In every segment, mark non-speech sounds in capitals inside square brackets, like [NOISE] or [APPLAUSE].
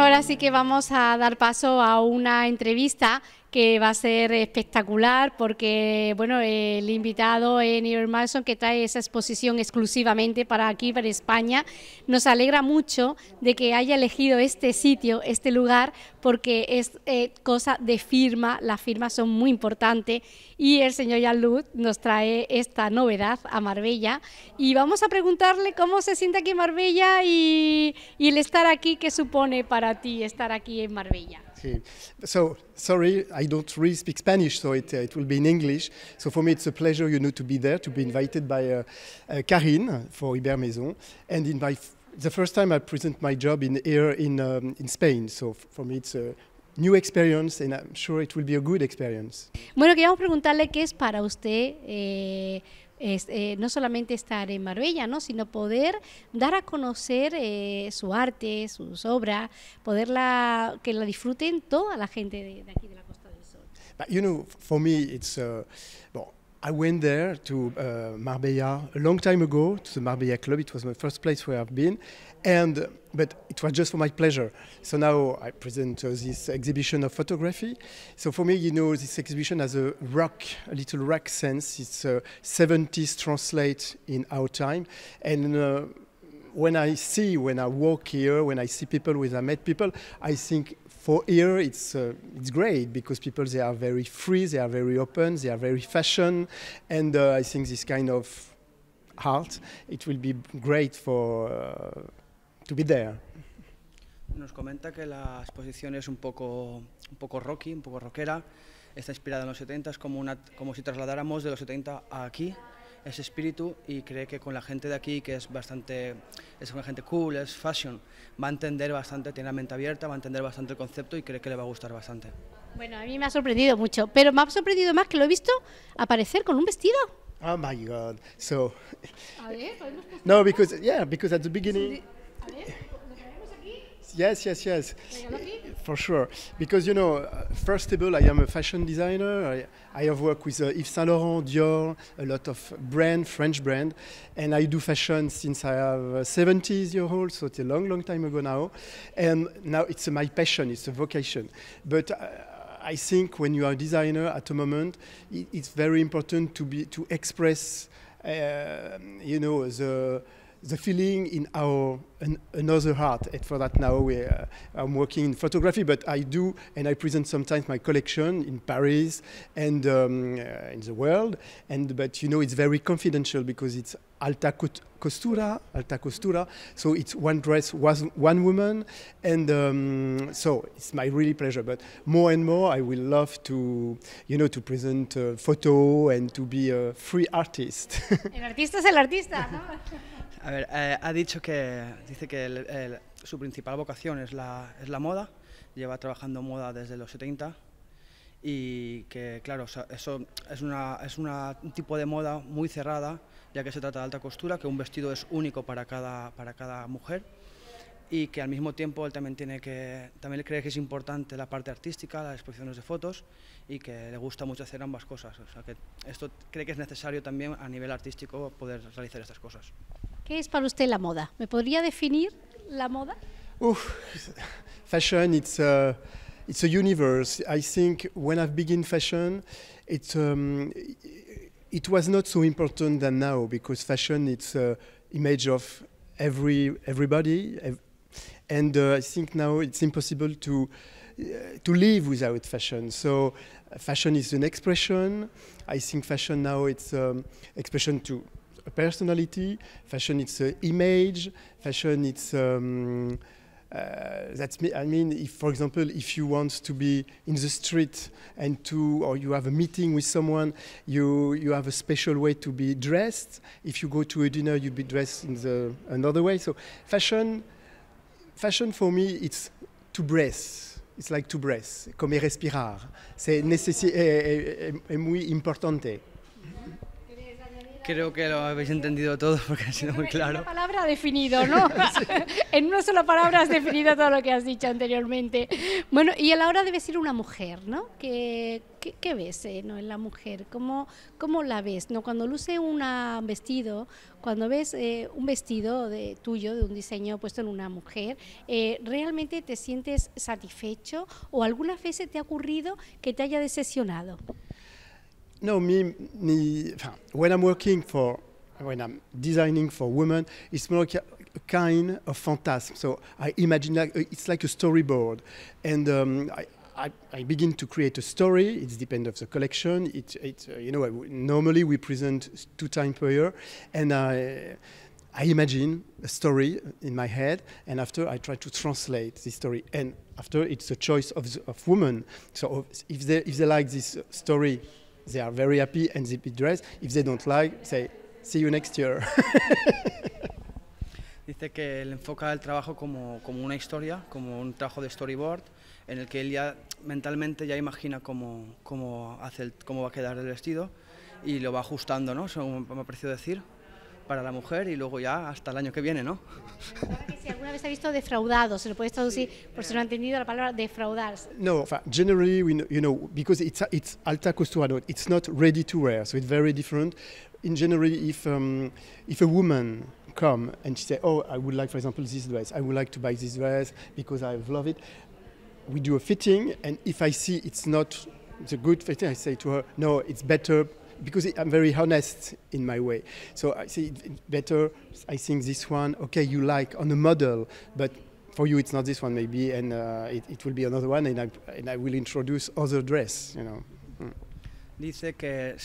ahora sí que vamos a dar paso a una entrevista que va a ser espectacular porque bueno el invitado es Niver que trae esa exposición exclusivamente para aquí para España nos alegra mucho de que haya elegido este sitio este lugar porque es eh, cosa de firma las firmas son muy importantes y el señor Yalud nos trae esta novedad a Marbella y vamos a preguntarle cómo se siente aquí en Marbella y, y el estar aquí qué supone para ti estar aquí en Marbella So, sorry, I don't really speak Spanish, so it, uh, it will be in English. So for me, it's a pleasure, you know, to be there, to be invited by uh, uh, Karine for Maison. And in my the first time I present my job in here in, um, in Spain. So for me, it's a new experience and I'm sure it will be a good experience. Bueno, queríamos preguntarle qué es para usted eh, Eh, no solamente estar en Marbella, ¿no? sino poder dar a conocer eh, su arte, sus obras, poderla que la disfruten toda la gente de, aquí de la Costa del Sol. Uh, I went there to uh, Marbella a long time ago to the Marbella Club. It was my first place where I've been, and uh, but it was just for my pleasure. So now I present uh, this exhibition of photography. So for me, you know, this exhibition has a rock, a little rock sense. It's uh, 70s translate in our time, and uh, when I see, when I walk here, when I see people, when I met people, I think for here it's uh, it's great because people they are very free they are very open they are very fashion and uh, i think this kind of art it will be great for uh, to be there nos comenta que la exposición es un poco un poco rocky un poco rockera está inspirada en los 70s como una como si trasladáramos de los 70 a aquí ese espíritu y cree que con la gente de aquí, que es bastante, es una gente cool, es fashion, va a entender bastante, tiene la mente abierta, va a entender bastante el concepto y cree que le va a gustar bastante. Bueno, a mí me ha sorprendido mucho, pero me ha sorprendido más que lo he visto aparecer con un vestido. Oh my god. So A ver, ¿podemos No, because yeah, because at the beginning. A ver, aquí? Yes, yes, yes. for sure. Because, you know, uh, first of all, I am a fashion designer. I, I have worked with uh, Yves Saint Laurent, Dior, a lot of brand, French brand. And I do fashion since I have uh, 70 years old, so it's a long, long time ago now. And now it's uh, my passion, it's a vocation. But uh, I think when you are a designer at the moment, it, it's very important to, be, to express, uh, you know, the the feeling in our an, another heart. And for that now, we, uh, I'm working in photography, but I do and I present sometimes my collection in Paris and um, uh, in the world. And but you know, it's very confidential because it's alta costura, alta costura. So it's one dress, was one woman, and um, so it's my really pleasure. But more and more, I will love to, you know, to present a photo and to be a free artist. [LAUGHS] el artista es el artista, ¿no? [LAUGHS] A ver, eh, ha dicho que dice que su principal vocación es la, es la moda, lleva trabajando moda desde los 70 y que claro, eso es, una, es una, un tipo de moda muy cerrada, ya que se trata de alta costura, que un vestido es único para cada, para cada mujer y que al mismo tiempo él también tiene que también cree que es importante la parte artística, las exposiciones de fotos y que le gusta mucho hacer ambas cosas, o sea que esto cree que es necesario también a nivel artístico poder realizar estas cosas. ¿Qué es para usted la moda? ¿Me podría definir la moda? fashion, it's a, it's a universe. I think when I begin fashion, it, um, it was not so important than now because fashion, it's an image of every, everybody. And uh, I think now it's impossible to, uh, to live without fashion. So fashion is an expression. I think fashion now it's um, expression to personality, fashion it's an uh, image, fashion it's um, uh, that's me, I mean, if, for example, if you want to be in the street and to, or you have a meeting with someone, you you have a special way to be dressed. If you go to a dinner, you be dressed in the another way. So, fashion, fashion for me, it's to breathe. It's like to breathe, Comme respirar. C'est, et muy importante. Mm -hmm. Creo que lo habéis entendido todo [LAUGHS] porque ha sido muy claro. En una palabra definido, ¿no? [LAUGHS] [LAUGHS] En una sola palabra has definido todo lo que has dicho anteriormente. Bueno, y a la hora de decir una mujer, ¿no? ¿Qué, ves eh, ¿no? en la mujer? ¿Cómo, ¿Cómo la ves? ¿no? Cuando luce un vestido, cuando ves eh, un vestido de, tuyo, de un diseño puesto en una mujer, eh, ¿realmente te sientes satisfecho o alguna vez se te ha ocurrido que te haya decepcionado? no, me, me, when I'm working for, when I'm designing for women, it's more like a, kind of fantasy. So I imagine like, uh, it's like a storyboard. And um, I, I, I, begin to create a story. It depends of the collection. It, it uh, you know, I, normally we present two times per year. And I, I imagine a story in my head, and after I try to translate the story. And after it's a choice of, of women. So if they, if they like this uh, story, they are very happy and they be If they don't like, say, see you next year. [LAUGHS] Dice que él enfoca el trabajo como, como, una historia, como un trabajo de storyboard, en el que él ya mentalmente ya imagina cómo, cómo hace el, cómo va a quedar el vestido y lo va ajustando, ¿no? me ha parecido decir. para la mujer y luego ya hasta el año que viene, ¿no? si alguna vez ha visto defraudado, se lo traducir por si no entendido la palabra defraudar. No, generally, we know, you know, because it's it's alta costura, it's not ready to wear, so it's very different. In general, if um, if a woman come and she say, oh, I would like, for example, this dress, I would like to buy this dress because I love it, we do a fitting, and if I see it's not the good fitting, I say to her, no, it's better because I'm very honest in my way. So I see better. I think this one. Okay, you like on the model, but for you it's not this one maybe, and uh, it, it, will be another one, and I I will introduce other dress. You know. Hmm. Dice que eh,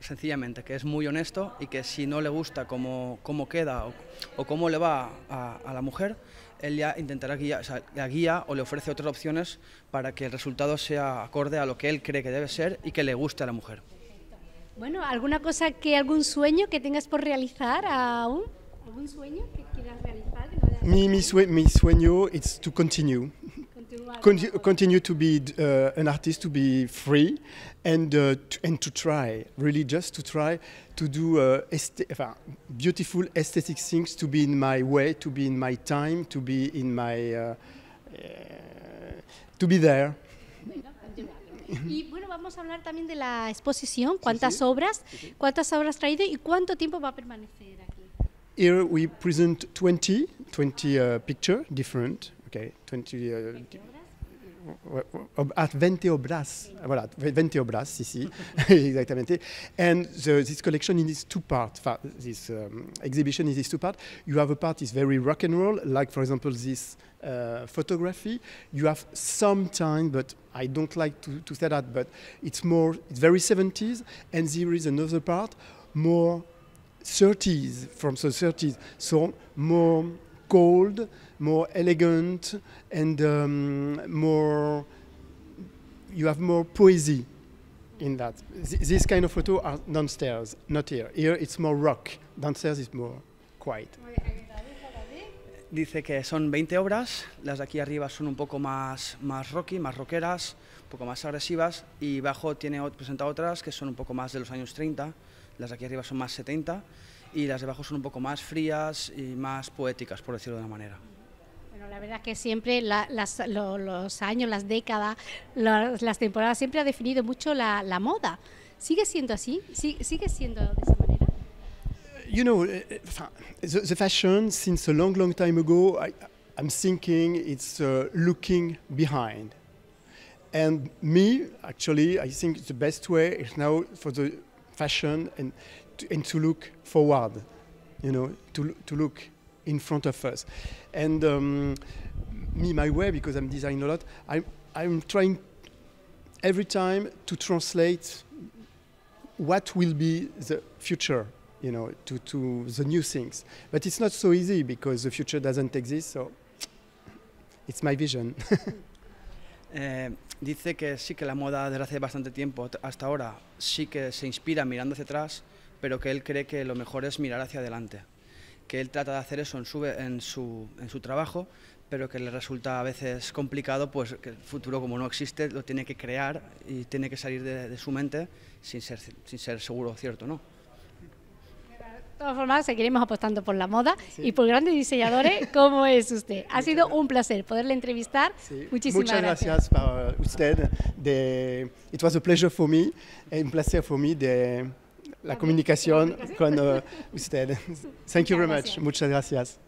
sencillamente que es muy honesto y que si no le gusta cómo, cómo queda o, cómo le va a, a, la mujer, él ya intentará guiar, o sea, la guía o le ofrece otras opciones para que el resultado sea acorde a lo que él cree que debe ser y que le guste a la mujer. Bueno, ¿alguna cosa que, algún sueño que tengas por realizar aún? ¿Algún sueño que quieras realizar? mi, mi, sue mi sueño is to continue. Con continue to be uh, an artist, to be free, and uh, and to try, really just to try to do uh, beautiful aesthetic things, to be in my way, to be in my time, to be in my uh, uh, to be there. [LAUGHS] Y bueno, vamos a hablar también de la exposición, cuántas obras, cuántas obras traído y cuánto tiempo va a permanecer aquí. Here we present 20, 20 uh, pictures different, okay, 20 Uh, uh, 20 Obras, voilà, 20 Obras, ici, [LAUGHS] exactement. And the, this collection is two parts, this um, exhibition is two parts. You have a part is very rock and roll, like for example this uh, photography. You have some time, but I don't like to, to say that, but it's more, it's very 70s. And there is another part, more 30s, from the 30s. So more cold, more elegant, and um, more. You have more poesy in that. Th kind of photo are downstairs, not here. Here it's more rock. Downstairs is more quiet. Dice que son 20 obras, las de aquí arriba son un poco más, más rocky, más rockeras, un poco más agresivas, y bajo tiene presenta otras que son un poco más de los años 30, las de aquí arriba son más 70, y las de abajo son un poco más frías y más poéticas, por decirlo de una manera. Bueno, la verdad es que siempre la, las, los años, las décadas, las, temporadas siempre ha definido mucho la, la moda. ¿Sigue siendo así? ¿Sigue siendo de esa manera? You know, eh, eh, the, the fashion since a long, long time ago, I, I'm thinking it's uh, looking behind. And me, actually, I think the best way is now for the fashion and and to look forward, you know, to, to look in front of us. And um, me, my way, because I'm designing a lot, I'm, I'm trying every time to translate what will be the future, you know, to, to the new things. But it's not so easy because the future doesn't exist, so it's my vision. [LAUGHS] eh, dice que sí que la moda desde hace bastante tiempo hasta ahora sí que se inspira mirando hacia atrás, pero que él cree que lo mejor es mirar hacia adelante, que él trata de hacer eso en su, en su, trabajo, pero que le resulta a veces complicado, pues que el futuro como no existe lo tiene que crear y tiene que salir de, su mente sin ser, sin ser seguro cierto, ¿no? De todas formas, seguiremos apostando por la moda y por grandes diseñadores [LAUGHS] como es usted. Ha sido un placer poderle entrevistar. Muchísimas Muchas gracias. gracias para usted. De, it was a pleasure for me, un placer for me de la comunicación con uh, usted. Thank you very much. Muchas gracias.